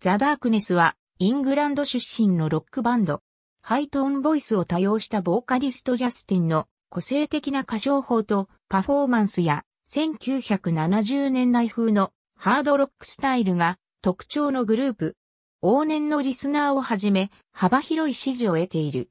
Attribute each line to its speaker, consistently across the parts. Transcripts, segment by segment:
Speaker 1: ザ・ダークネスは、イングランド出身のロックバンド。ハイトーンボイスを多用したボーカリストジャスティンの個性的な歌唱法とパフォーマンスや1970年代風のハードロックスタイルが特徴のグループ。往年のリスナーをはじめ幅広い支持を得ている。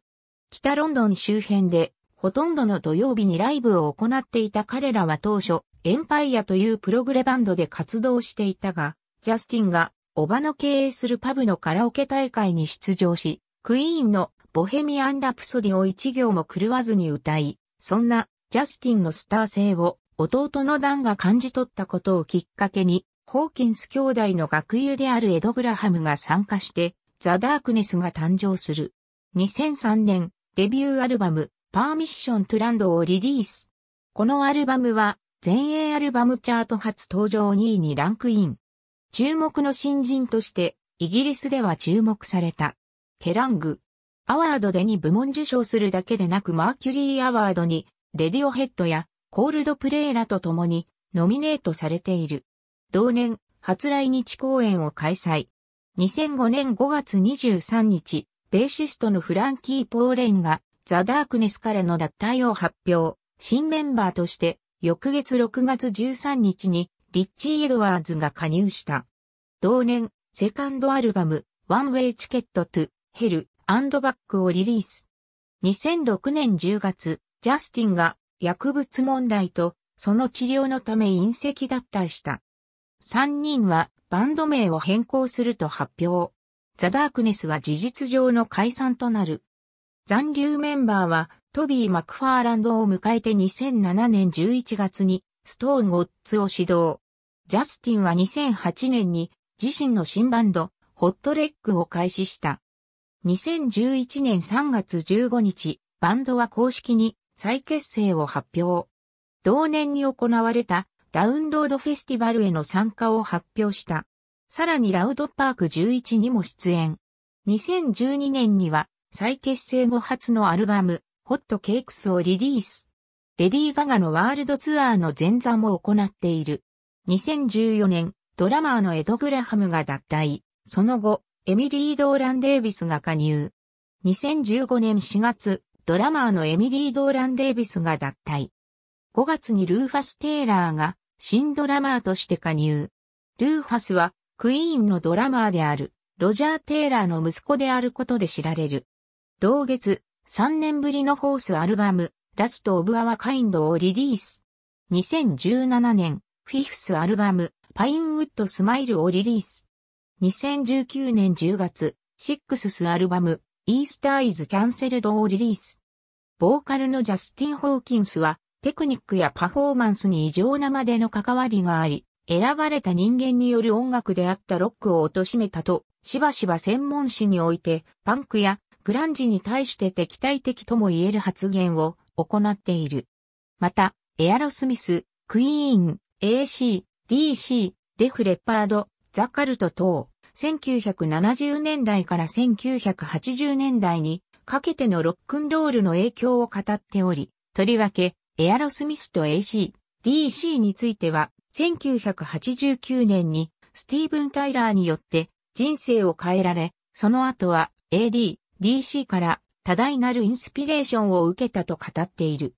Speaker 1: 北ロンドン周辺でほとんどの土曜日にライブを行っていた彼らは当初エンパイアというプログレバンドで活動していたが、ジャスティンがおばの経営するパブのカラオケ大会に出場し、クイーンのボヘミアン・ラプソディを一行も狂わずに歌い、そんなジャスティンのスター性を弟のダンが感じ取ったことをきっかけに、ホーキンス兄弟の学友であるエド・グラハムが参加して、ザ・ダークネスが誕生する。2003年、デビューアルバム、パーミッション・トゥ・ランドをリリース。このアルバムは、全英アルバムチャート初登場2位にランクイン。注目の新人として、イギリスでは注目された。ケラング。アワードで2部門受賞するだけでなくマーキュリーアワードに、レディオヘッドやコールドプレイラと共にノミネートされている。同年、初来日公演を開催。2005年5月23日、ベーシストのフランキー・ポーレンがザ・ダークネスからの脱退を発表。新メンバーとして、翌月6月13日にリッチー・エドワーズが加入した。同年、セカンドアルバム、One Way Ticket to Hell Back をリリース。2006年10月、ジャスティンが薬物問題とその治療のため隕石脱退した。3人はバンド名を変更すると発表。ザ・ダークネスは事実上の解散となる。残留メンバーはトビー・マクファーランドを迎えて2007年11月にストーン・ゴッツを指導。ジャスティンは2008年に自身の新バンド、ホットレッグを開始した。2011年3月15日、バンドは公式に再結成を発表。同年に行われたダウンロードフェスティバルへの参加を発表した。さらにラウドパーク11にも出演。2012年には再結成後初のアルバム、ホットケークスをリリース。レディー・ガガのワールドツアーの前座も行っている。2014年、ドラマーのエド・グラハムが脱退。その後、エミリー・ドーラン・デイビスが加入。2015年4月、ドラマーのエミリー・ドーラン・デイビスが脱退。5月にルーファス・テイラーが新ドラマーとして加入。ルーファスはクイーンのドラマーであるロジャー・テイラーの息子であることで知られる。同月、3年ぶりのホースアルバムラスト・オブ・アワ・カインドをリリース。2017年、フィフスアルバム、パインウッド・スマイルをリリース。2019年10月、シックススアルバム、イースター・イズ・キャンセルドをリリース。ボーカルのジャスティン・ホーキンスは、テクニックやパフォーマンスに異常なまでの関わりがあり、選ばれた人間による音楽であったロックを貶めたと、しばしば専門誌において、パンクやグランジに対して敵対的とも言える発言を行っている。また、エアロスミス、クイーン、AC、DC、デフレパード、ザカルト等、1970年代から1980年代にかけてのロックンロールの影響を語っており、とりわけ、エアロスミスと AC、DC については、1989年にスティーブン・タイラーによって人生を変えられ、その後は AD、DC から多大なるインスピレーションを受けたと語っている。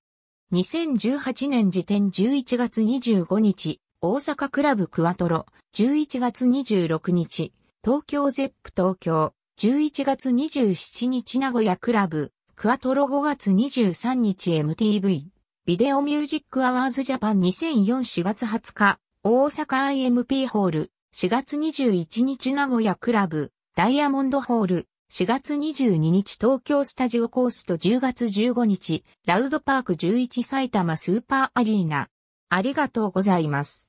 Speaker 1: 2018年時点11月25日、大阪クラブクワトロ、11月26日、東京ゼップ東京、11月27日名古屋クラブ、クワトロ5月23日 MTV、ビデオミュージックアワーズジャパン20044月20日、大阪 IMP ホール、4月21日名古屋クラブ、ダイヤモンドホール、4月22日東京スタジオコースと10月15日、ラウドパーク11埼玉スーパーアリーナ。ありがとうございます。